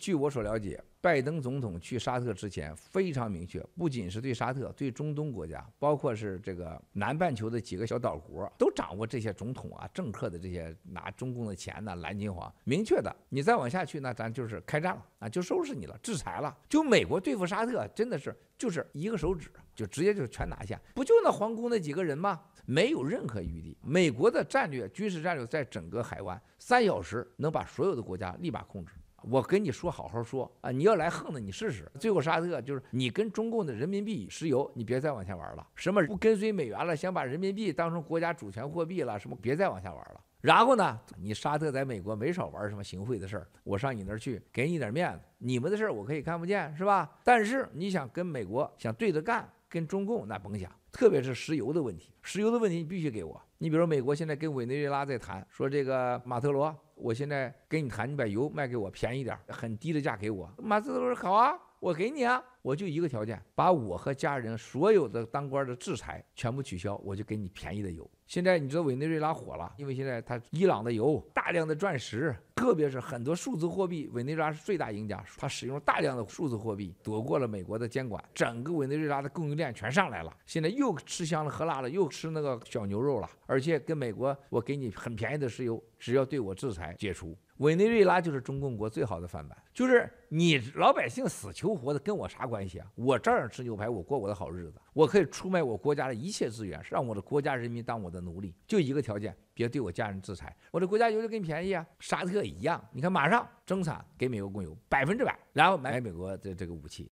据我所了解，拜登总统去沙特之前非常明确，不仅是对沙特、对中东国家，包括是这个南半球的几个小岛国，都掌握这些总统啊、政客的这些拿中共的钱呢、蓝金黄，明确的，你再往下去，那咱就是开战了啊，就收拾你了，制裁了。就美国对付沙特，真的是就是一个手指就直接就全拿下，不就那皇宫那几个人吗？没有任何余地。美国的战略、军事战略在整个海湾，三小时能把所有的国家立马控制。我跟你说，好好说啊！你要来横的，你试试。最后，沙特就是你跟中共的人民币、石油，你别再往下玩了。什么不跟随美元了，想把人民币当成国家主权货币了。什么别再往下玩了。然后呢，你沙特在美国没少玩什么行贿的事儿。我上你那儿去，给你点面子。你们的事儿我可以看不见，是吧？但是你想跟美国想对着干，跟中共那甭想。特别是石油的问题，石油的问题你必须给我。你比如美国现在跟委内瑞拉在谈，说这个马特罗。我现在跟你谈，你把油卖给我，便宜点，很低的价给我。马斯忠说好啊。我给你啊，我就一个条件，把我和家人所有的当官的制裁全部取消，我就给你便宜的油。现在你知道委内瑞拉火了，因为现在它伊朗的油大量的钻石，特别是很多数字货币，委内瑞拉是最大赢家，它使用了大量的数字货币，躲过了美国的监管，整个委内瑞拉的供应链全上来了。现在又吃香了喝辣了，又吃那个小牛肉了，而且跟美国，我给你很便宜的石油，只要对我制裁解除。委内瑞拉就是中共国最好的翻版，就是你老百姓死求活的跟我啥关系啊？我照样吃牛排，我过我的好日子，我可以出卖我国家的一切资源，让我的国家人民当我的奴隶，就一个条件，别对我家人制裁，我的国家油就跟便宜啊，沙特一样。你看马上增产给美国供油百分之百，然后买美国的这个武器。